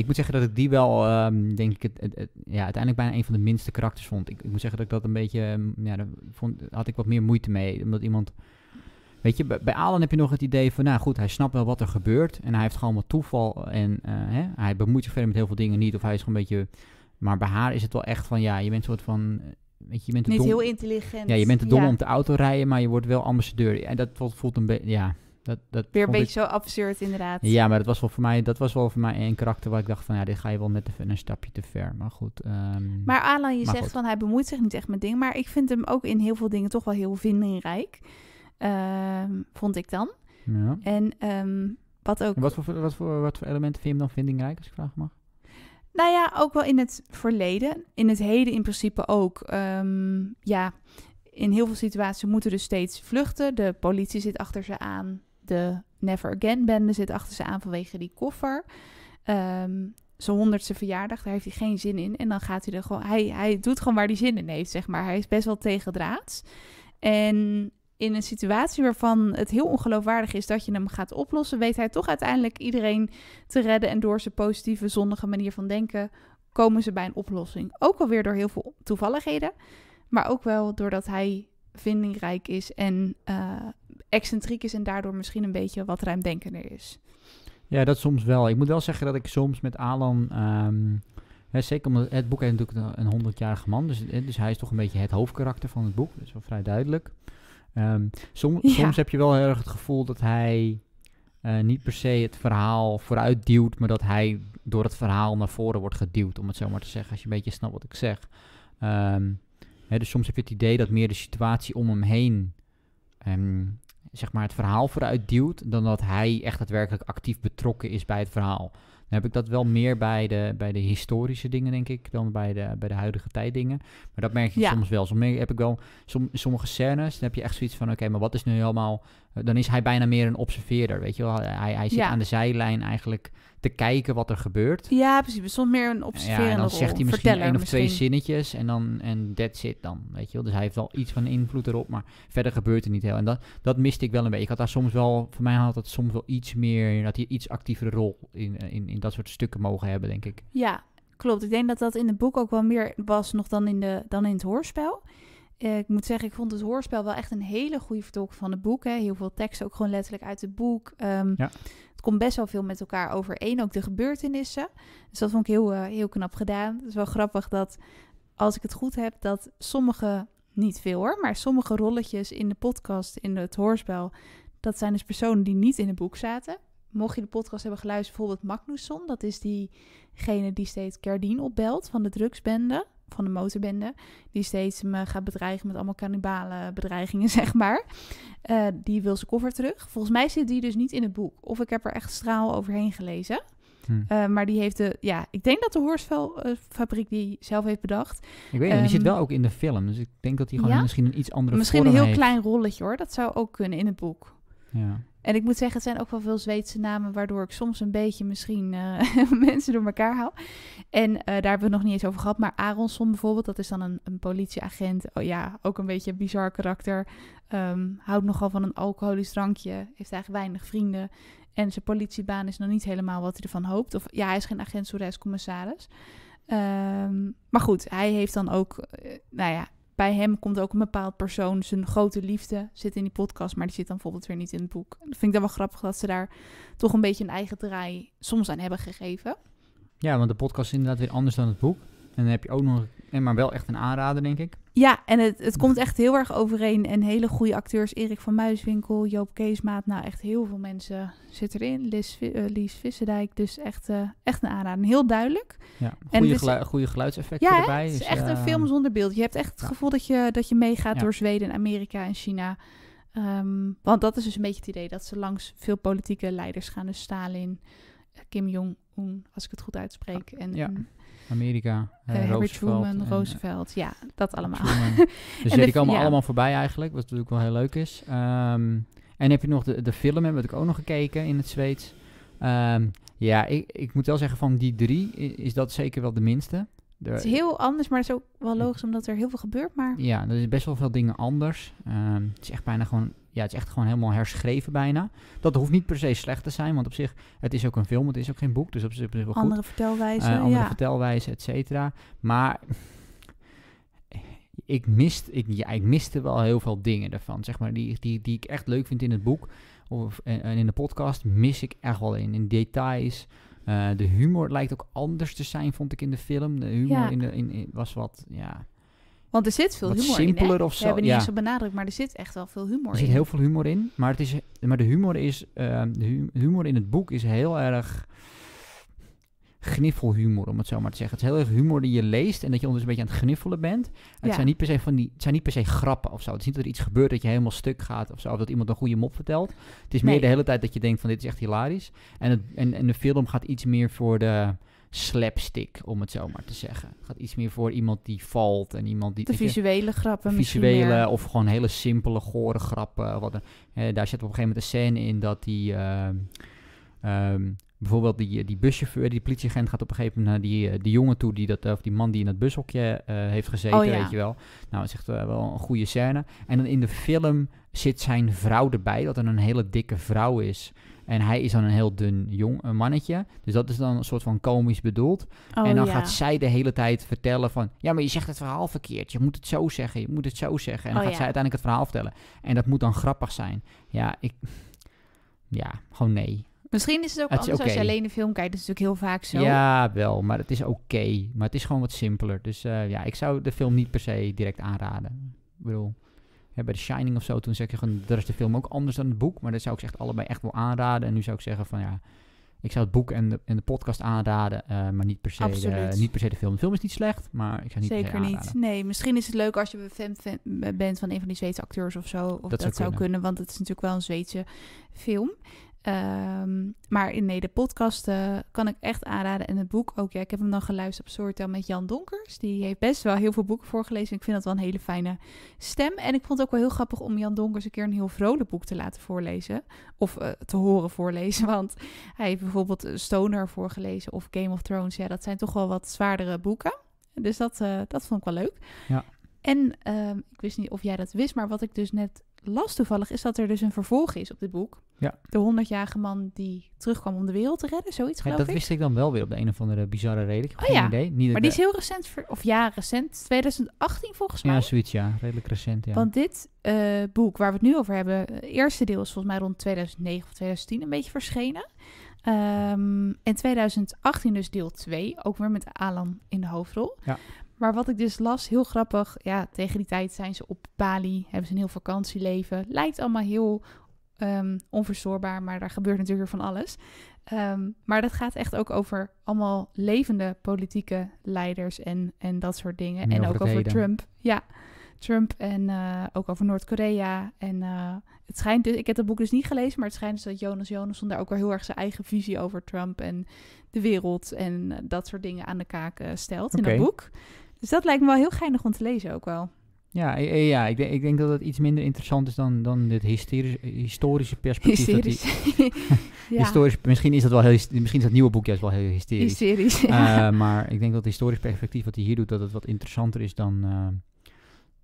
Ik moet zeggen dat ik die wel, ehm, denk ik, het, ja, uiteindelijk bijna een van de minste karakters vond. Ik, ik moet zeggen dat ik dat een beetje, ehm, ja, vond, had ik wat meer moeite mee. Omdat iemand, weet je, bij, Alan heb je nog het idee van, nou goed, hij snapt wel wat er gebeurt. En hij heeft gewoon wat toeval en eh, hè, hij bemoeit zich verder met heel veel dingen niet. Of hij is gewoon een beetje, maar bij haar is het wel echt van, ja, je bent een soort van... Weet je, je bent Niet heel intelligent. Ja, je bent te dom om te auto maar je wordt wel ambassadeur. En dat voelt een beetje, ja, dat, dat Weer een beetje ik... zo absurd inderdaad. Ja, maar dat was, wel voor mij, dat was wel voor mij een karakter waar ik dacht van... ja, dit ga je wel net even een stapje te ver. Maar goed. Ehm, maar Alan, je zegt van hij bemoeit zich niet echt met dingen. Maar ik vind hem ook in heel veel dingen toch wel heel vindingrijk. Ehm, vond ik dan. Ja. En ehm, wat ook... wat, voor, wat, voor, wat voor elementen vind je hem dan vindingrijk, als ik vraag mag? Nou ja, ook wel in het verleden. In het heden in principe ook. ja, in heel veel situaties moeten dus steeds vluchten. De politie zit achter ze aan de Never Again-bende zit achter ze aan vanwege die koffer. Um, zijn honderdste verjaardag, daar heeft hij geen zin in. En dan gaat hij er gewoon... Hij, hij doet gewoon waar hij zin in heeft, zeg maar. Hij is best wel tegendraads. En in een situatie waarvan het heel ongeloofwaardig is dat je hem gaat oplossen... weet hij toch uiteindelijk iedereen te redden. En door zijn positieve, zonnige manier van denken... komen ze bij een oplossing. Ook alweer door heel veel toevalligheden. Maar ook wel doordat hij vindingrijk is en eh, excentriek is en daardoor misschien een beetje wat ruimdenkender is. Ja, dat soms wel. Ik moet wel zeggen dat ik soms met Alan. Ehm, hè, zeker omdat het boek heeft natuurlijk een, honderdjarige man. Dus, dus hij is toch een beetje het hoofdkarakter van het boek. Dat is wel vrij duidelijk. Ehm, soms heb je wel heel erg het gevoel dat hij eh, niet per se het verhaal vooruit duwt, maar dat hij door het verhaal naar voren wordt geduwd, om het zo maar te zeggen, als je een beetje snapt wat ik zeg. Ehm, hè, dus soms heb je het idee dat meer de situatie om hem heen um, zeg maar, het verhaal vooruit duwt, dan dat hij echt daadwerkelijk actief betrokken is bij het verhaal. Dan heb ik dat wel meer bij de, bij de historische dingen, denk ik, dan bij de, bij de huidige tijddingen. Maar dat merk je soms wel. Soms heb ik wel som, sommige scènes, dan heb je echt zoiets van, oké, maar wat is nu helemaal... Eh, dan is hij bijna meer een observeerder, weet je wel. Hij, hij zit aan de zijlijn eigenlijk te kijken wat er gebeurt. Ja, precies. Het stond meer een observerende ja, en dan zegt hij misschien één of twee zinnetjes en dan en that's it dan, weet je wel. Dus hij heeft wel iets van invloed erop, maar verder gebeurt er niet heel. En dat, dat miste ik wel een beetje. Ik had daar soms wel, voor mij had dat soms wel iets meer, dat hij iets actievere rol in, in, in dat soort stukken mogen hebben, denk ik. Ja, klopt. Ik denk dat dat in het boek ook wel meer was nog dan in, de, dan in het hoorspel. Eh, ik moet zeggen, ik vond het hoorspel wel echt een hele goede vertolking van het boek. Hè. Heel veel teksten ook gewoon letterlijk uit het boek. Ehm, ja. Het komt best wel veel met elkaar overeen, ook de gebeurtenissen. Dus dat vond ik heel, eh, heel knap gedaan. Het is wel grappig dat, als ik het goed heb, dat sommige, niet veel hoor, maar sommige rolletjes in de podcast, in het hoorspel, dat zijn dus personen die niet in het boek zaten. Mocht je de podcast hebben geluisterd, bijvoorbeeld Magnusson, dat is diegene die steeds Cardine opbelt van de drugsbende van de motorbende. Die steeds me gaat bedreigen met allemaal cannibale bedreigingen, [LAUGHS] zeg maar. Eh, die wil zijn koffer terug. Volgens mij zit die dus niet in het boek. Of ik heb er echt straal overheen gelezen. Hmm. Eh, maar die heeft de, ja, ik denk dat de Horsvelfabriek fabriek die zelf heeft bedacht. Ik weet het, die zit ehm, wel ook in de film. Dus ik denk dat die gewoon misschien een iets andere Misschien een heel klein rolletje hoor, dat zou ook kunnen in het boek. Ja. En ik moet zeggen, het zijn ook wel veel Zweedse namen, waardoor ik soms een beetje misschien eh, [LAUGHS] mensen door elkaar haal. En eh, daar hebben we het nog niet eens over gehad. Maar Aronson bijvoorbeeld, dat is dan een, een politieagent. Oh ja, ook een beetje een bizar karakter. Ehm, houdt nogal van een alcoholisch drankje. Heeft eigenlijk weinig vrienden. En zijn politiebaan is nog niet helemaal wat hij ervan hoopt. Of ja, hij is geen agent, sorry, hij commissaris. Ehm, maar goed, hij heeft dan ook, eh, nou ja, bij hem komt ook een bepaald persoon, zijn grote liefde, zit in die podcast, maar die zit dan bijvoorbeeld weer niet in het boek. Dat vind ik dan wel grappig dat ze daar toch een beetje een eigen draai soms aan hebben gegeven. Ja, want de podcast is inderdaad weer anders dan het boek. En dan heb je ook nog, maar wel echt een aanrader, denk ik. Ja, en het, het komt echt heel erg overeen. En hele goede acteurs, Erik van Muiswinkel, Joop Keesmaat. Nou, echt heel veel mensen zitten erin. Lies, uh, eh, Lies Visserdijk, dus echt, eh, echt een aanrader. Heel duidelijk. Ja, goede, dus- goede geluidseffecten ja, erbij. het is dus, echt een eh, film zonder beeld. Je hebt echt het gevoel dat je, dat je meegaat door Zweden, Amerika en China. Ehm, want dat is dus een beetje het idee, dat ze langs veel politieke leiders gaan. Dus Stalin, Kim Jong-un, als ik het goed uitspreek. En, ja. Amerika, uh, Roosevelt, en, eh, Roosevelt, ja, dat allemaal. [LAUGHS] dus ja, die komen allemaal voorbij eigenlijk, wat natuurlijk wel heel leuk is. Ehm, en heb je nog de, de film, heb ik ook nog gekeken in het Zweeds. Ehm, ja, ik, ik moet wel zeggen, van die drie is, dat zeker wel de minste. het is heel anders, maar het is ook wel logisch omdat er heel veel gebeurt. Maar... Ja, er is best wel veel dingen anders. Ehm, het is echt bijna gewoon ja, het is echt gewoon helemaal herschreven bijna. Dat hoeft niet per se slecht te zijn, want op zich, het is ook een film, het is ook geen boek, dus op zich is wel goed. Andere vertelwijze, ja. Eh, andere ja. vertelwijze, et cetera. Maar ik, mist, ik, ik miste wel heel veel dingen ervan, zeg maar, die, die, die ik echt leuk vind in het boek. Of, eh, en, in de podcast mis ik echt wel in, in details. Eh, de humor lijkt ook anders te zijn, vond ik in de film. De humor ja. in de, in, in, was wat, ja, want er zit veel humor in. Hè? Of zo. We hebben niet zo benadrukt, maar er zit echt wel veel humor in. Er zit heel veel humor in. Maar, het is, maar de, humor is, eh, de humor in het boek is heel erg gniffelhumor, om het zo maar te zeggen. Het is heel erg humor die je leest en dat je ondertussen een beetje aan het gniffelen bent. het, zijn niet per se van die, het zijn niet per se grappen of zo. Het is niet dat er iets gebeurt dat je helemaal stuk gaat of zo, of dat iemand een goede mop vertelt. Het is meer de hele tijd dat je denkt van dit is echt hilarisch. En, en, en de film gaat iets meer voor de slapstick, om het zo maar te zeggen. Het gaat iets meer voor iemand die valt en iemand die... De visuele grappen Visuele of gewoon hele simpele, gore grappen. Wat, hè, daar zit op een gegeven moment een scène in dat die... Ehm, ehm, bijvoorbeeld die, die buschauffeur, die politieagent gaat op een gegeven moment naar die, eh, die jongen toe, die dat, of die man die in het bushokje eh, heeft gezeten, oh weet je wel. Nou, dat is echt eh, wel een goede scène. En dan in de film zit zijn vrouw erbij, dat er een hele dikke vrouw is. En hij is dan een heel dun jong een mannetje. Dus dat is dan een soort van komisch bedoeld. Oh, en dan gaat zij de hele tijd vertellen van... Ja, maar je zegt het verhaal verkeerd. Je moet het zo zeggen. Je moet het zo zeggen. En dan oh, gaat zij uiteindelijk het verhaal vertellen. En dat moet dan grappig zijn. Ja, ik... Ja, gewoon nee. Misschien is het ook anders als je alleen een film kijkt. Dat is natuurlijk heel vaak zo. Ja, wel. Maar het is oké. Maar het is gewoon wat simpeler. Dus eh, ja, ik zou de film niet per se direct aanraden. Ik bedoel bij The Shining of zo, toen zeg ik gewoon, er is de film ook anders dan het boek. Maar dat zou ik echt allebei echt wel aanraden. En nu zou ik zeggen van ja, ik zou het boek en de, en de podcast aanraden, eh, maar niet per, se de, niet per se de film. De film is niet slecht, maar ik zou niet Zeker niet. Nee, misschien is het leuk als je een fan bent van een van die Zweedse acteurs of zo. Of dat, zou, kunnen. kunnen. want het is natuurlijk wel een Zweedse film. Ehm, maar in, nee, de podcast eh, kan ik echt aanraden. En het boek ook. Ja, ik heb hem dan geluisterd op Soortel met Jan Donkers. Die heeft best wel heel veel boeken voorgelezen. Ik vind dat wel een hele fijne stem. En ik vond het ook wel heel grappig om Jan Donkers een keer een heel vrolijk boek te laten voorlezen. Of eh, te horen voorlezen. [LAUGHS] Want hij heeft bijvoorbeeld Stoner voorgelezen of Game of Thrones. Ja, dat zijn toch wel wat zwaardere boeken. Dus dat, eh, dat vond ik wel leuk. Ja. En ehm, ik wist niet of jij dat wist, maar wat ik dus net Last toevallig is dat er dus een vervolg is op dit boek. Ja. De 100-jarige man die terugkwam om de wereld te redden, zoiets geloof ja, dat wist ik dan wel weer op de een of andere bizarre reden. oh, geen ja. idee. Niet maar die is heel recent, of ja, recent, 2018 volgens mij. Ja, zoiets, ja. Redelijk recent, ja. Want dit eh, boek waar we het nu over hebben, eh, eerste deel is volgens mij rond 2009 of 2010 een beetje verschenen. Ehm, en 2018 dus deel 2, ook weer met Alan in de hoofdrol. Ja. Maar wat ik dus las, heel grappig. Ja, tegen die tijd zijn ze op Bali, hebben ze een heel vakantieleven. Lijkt allemaal heel um, onverstoorbaar, maar daar gebeurt natuurlijk van alles. Ehm, maar dat gaat echt ook over allemaal levende politieke leiders en, en dat soort dingen. en ook over Trump. Ja, Trump en eh, ook over Noord-Korea. En eh, het schijnt dus, ik heb dat boek dus niet gelezen, maar het schijnt dus dat Jonas Jonasson daar ook wel heel erg zijn eigen visie over Trump en de wereld en eh, dat soort dingen aan de kaak stelt in dat boek. Dus dat lijkt me wel heel geinig om te lezen ook wel. Ja, eh, eh, ja ik, denk, ik denk dat het iets minder interessant is dan, dan dit historische perspectief. [LAUGHS] ja. historisch, misschien is dat wel heel, misschien is dat nieuwe boek juist wel heel hysterisch. Eh, [LAUGHS] maar ik denk dat het historisch perspectief wat hij hier doet, dat het wat interessanter is dan,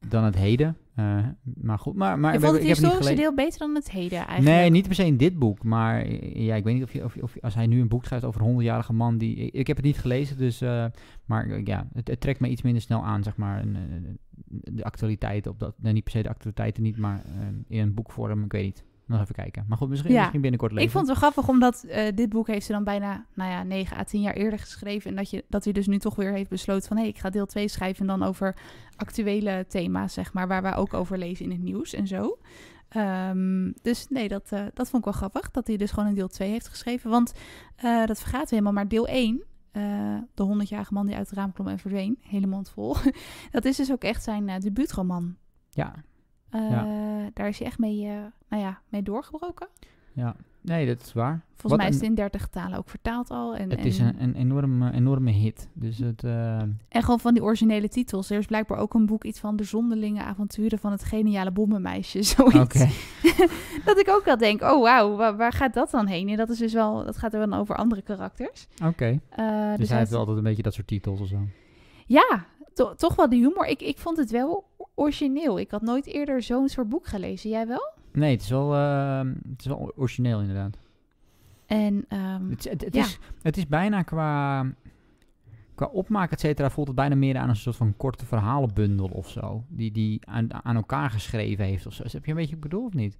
dan het heden. Eh, maar goed, maar, maar ik vond het ik historische deel beter dan het heden eigenlijk. Nee, niet per se in dit boek, maar eh, ja, ik weet niet of, je, of, of als hij nu een boek schrijft over een honderjarige man die. Ik, heb het niet gelezen, dus. Eh, maar ja, het, trekt me iets minder snel aan, zeg maar. de actualiteit op dat. Nee, niet per se de actualiteiten niet, maar in een boekvorm, ik weet niet nog even kijken. Maar goed, misschien, ja. misschien binnenkort lezen. Ik vond het wel grappig, omdat eh, dit boek heeft ze dan bijna, nou ja, 9 à 10 jaar eerder geschreven. En dat, je, dat hij dus nu toch weer heeft besloten van, hé, hey, ik ga deel 2 schrijven. En dan over actuele thema's, zeg maar, waar we ook over lezen in het nieuws en zo. Ehm, dus nee, dat, eh, dat vond ik wel grappig. Dat hij dus gewoon een deel 2 heeft geschreven. Want eh, dat vergaat helemaal. Maar deel 1, de 100-jarige man die uit het raam klom en verdween, helemaal mond vol. [LAUGHS] dat is dus ook echt zijn debuutroman. Ja. Eh, daar is je echt mee, eh, nou ja, mee doorgebroken. Ja, nee, dat is waar. Volgens mij is het in dertig talen ook vertaald al. En, het is een, een enorme, eh, enorme hit. Dus het, En gewoon van die originele titels. Er is blijkbaar ook een boek, iets van De Zonderlinge Avonturen van het Geniale Bommenmeisje. [LAUGHS] Zoiets. Okay. [LAUGHS] dat ik ook wel denk: oh wauw, waar, waar, gaat dat dan heen? En dat, is dus wel, dat gaat er dan over andere karakters. Oké. dus, dus, hij heeft altijd een beetje dat soort titels of zo. Ja, toch wel de humor. Ik, ik vond het wel origineel. Ik had nooit eerder zo'n soort boek gelezen. Jij wel? Nee, het is wel, ehm, het is wel origineel inderdaad. En, um, het, het is, het is bijna qua qua opmaak, et cetera, voelt het bijna meer aan een soort van korte verhalenbundel of zo. Die die aan, aan elkaar geschreven heeft of zo. Dus heb je een beetje bedoeld of niet?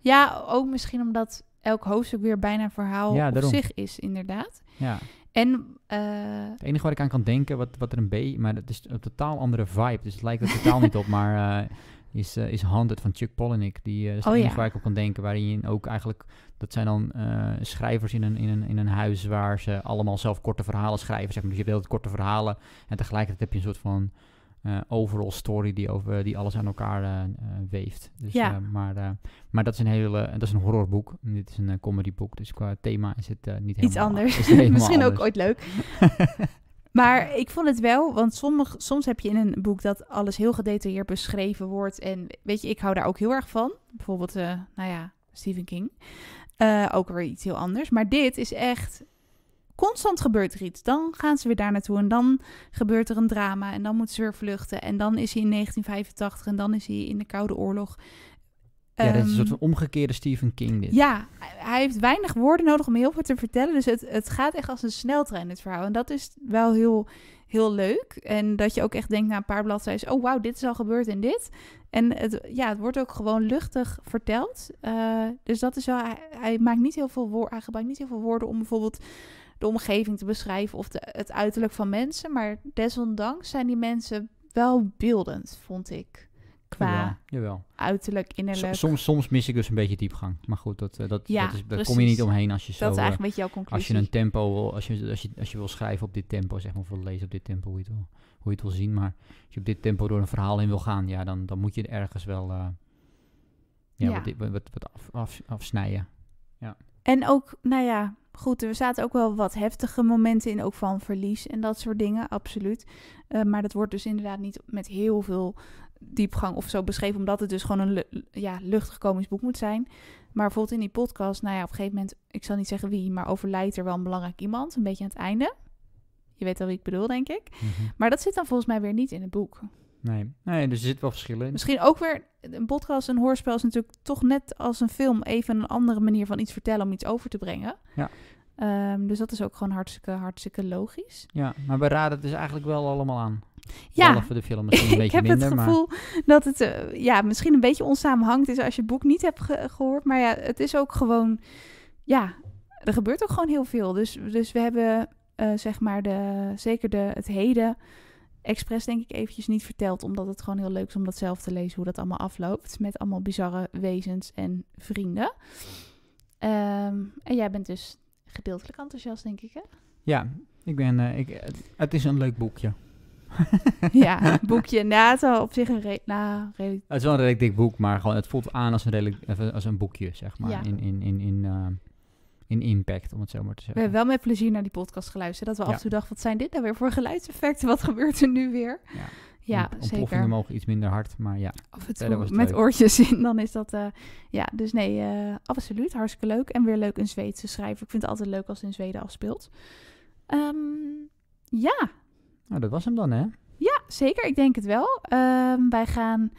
Ja, ook misschien omdat elk hoofdstuk weer bijna een verhaal ja, op zich is, inderdaad. Ja. En, uh, het enige waar ik aan kan denken, wat, wat er een B, maar dat is een totaal andere vibe. Dus het lijkt er totaal niet op. Maar uh, is, eh, is Handed van Chuck Palahniuk. Die uh, is oh, ik op kan denken, waarin je ook eigenlijk... Dat zijn dan eh, schrijvers in een, in, een, in een huis waar ze allemaal zelf korte verhalen schrijven. Zeg maar. Dus je hebt heel korte verhalen en tegelijkertijd heb je een soort van... Uh, overall story die, over, die alles aan elkaar weeft. Dus, ja. maar, maar dat is een hele, dat is een horrorboek. Dit is een comedyboek, dus qua thema is het niet helemaal... Iets anders. [LAUGHS] Misschien ook ooit leuk. [LAUGHS] Maar ik vond het wel, want soms heb je in een boek dat alles heel gedetailleerd beschreven wordt. En weet je, ik hou daar ook heel erg van. Bijvoorbeeld, eh, nou ja, Stephen King. Eh, ook weer iets heel anders. Maar dit is echt constant gebeurt er iets. Dan gaan ze weer daar naartoe en dan gebeurt er een drama en dan moeten ze weer vluchten. En dan is hij in 1985 en dan is hij in de Koude Oorlog. Ja, dat is een soort ehm, van omgekeerde Stephen King dit. Ja, hij heeft weinig woorden nodig om heel veel te vertellen. Dus het, het gaat echt als een sneltrein, het verhaal. En dat is wel heel, heel leuk. En dat je ook echt denkt na een paar bladzijden... oh, wauw, dit is al gebeurd en dit. En het, ja, het wordt ook gewoon luchtig verteld. Eh, dus dat is wel... Hij, maakt niet heel veel woord hij gebruikt niet heel veel woorden om bijvoorbeeld de omgeving te beschrijven... of de, het uiterlijk van mensen. Maar desondanks zijn die mensen wel beeldend, vond ik ja jawel, uiterlijk, innerlijk. soms, soms mis ik dus een beetje diepgang. Maar goed, dat, eh, dat, dat daar kom je niet omheen als je zo... Dat is eh, eigenlijk een beetje jouw conclusie. Als je een tempo wil, als je, als je, als je wil schrijven op dit tempo, zeg maar, of wil lezen op dit tempo, hoe je, het wil, hoe je het wil zien. Maar als je op dit tempo door een verhaal in wil gaan, ja, dan, dan moet je ergens wel eh, ja, Wat, wat, wat af, af, afsnijden. Ja. En ook, nou ja, goed, er zaten ook wel wat heftige momenten in, ook van verlies en dat soort dingen, absoluut. maar dat wordt dus inderdaad niet met heel veel diepgang of zo beschreven, omdat het dus gewoon een ja, luchtig komisch boek moet zijn. Maar bijvoorbeeld in die podcast, nou ja, op een gegeven moment, ik zal niet zeggen wie, maar overlijdt er wel een belangrijk iemand, een beetje aan het einde. Je weet al wie ik bedoel, denk ik. Mhm. Maar dat zit dan volgens mij weer niet in het boek. Nee, nee dus er zit wel verschillen in. Misschien ook weer, een podcast, een hoorspel is natuurlijk toch net als een film even een andere manier van iets vertellen om iets over te brengen. Ja. Ehm, dus dat is ook gewoon hartstikke, hartstikke logisch. Ja, maar we raden het dus eigenlijk wel allemaal aan. Ja, de film een [LAUGHS] beetje Ik heb het gevoel dat het eh, ja, misschien een beetje onsamenhangend is als je het boek niet hebt gehoord. Maar ja, het is ook gewoon... Ja, er gebeurt ook gewoon heel veel. Dus, dus we hebben eh, zeg maar de, zeker de, het heden expres denk ik eventjes niet verteld. Omdat het gewoon heel leuk is om dat zelf te lezen hoe dat allemaal afloopt. Met allemaal bizarre wezens en vrienden. Ehm, en jij bent dus gedeeltelijk enthousiast, denk ik, hè? Ja, ik ben, eh, ik, het is een leuk boekje. [LAUGHS] ja, boekje. Nou, het is wel op zich een... Re nou, het is wel een redelijk dik boek, maar gewoon, het voelt aan als een, eh, als een boekje, zeg maar. In, in, in, in, eh, in impact, om het zo maar te zeggen. We hebben wel met plezier naar die podcast geluisterd. Dat we af en toe dachten, wat zijn dit nou weer voor geluidseffecten? Wat gebeurt er nu weer? Ja. Ja, zeker. mogen iets minder hard, maar ja. Af en met oortjes in, dan is dat... Eh, ja, dus nee, absoluut. Hartstikke leuk. En weer leuk een Zweedse schrijver. Ik vind het altijd leuk als het in Zweden afspeelt. Ehm, ja, nou, dat was hem dan, hè? Ja, zeker. Ik denk het wel. Ehm, wij gaan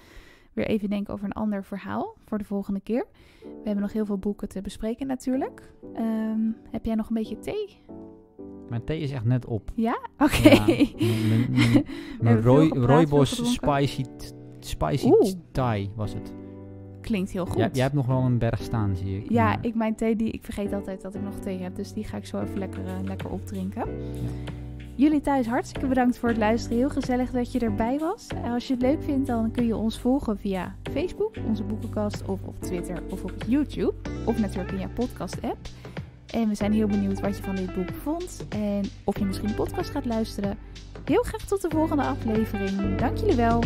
weer even denken over een ander verhaal voor de volgende keer. We hebben nog heel veel boeken te bespreken natuurlijk. Ehm, heb jij nog een beetje thee? Mijn thee is echt net op. Ja? Oké. Okay. mijn [LAUGHS] rooibos spicy, spicy Thai was het. Klinkt heel goed. Ja, jij hebt nog wel een berg staan, zie ik. Ja, ik, mijn thee, die, ik vergeet altijd dat ik nog thee heb. Dus die ga ik zo even lekker, eh, lekker opdrinken. Ja. Jullie thuis hartstikke bedankt voor het luisteren. Heel gezellig dat je erbij was. Als je het leuk vindt, dan kun je ons volgen via Facebook, onze boekenkast, of op Twitter of op YouTube. Of natuurlijk in je podcast-app. En we zijn heel benieuwd wat je van dit boek vond en of je misschien de podcast gaat luisteren. Heel graag tot de volgende aflevering. Dank jullie wel.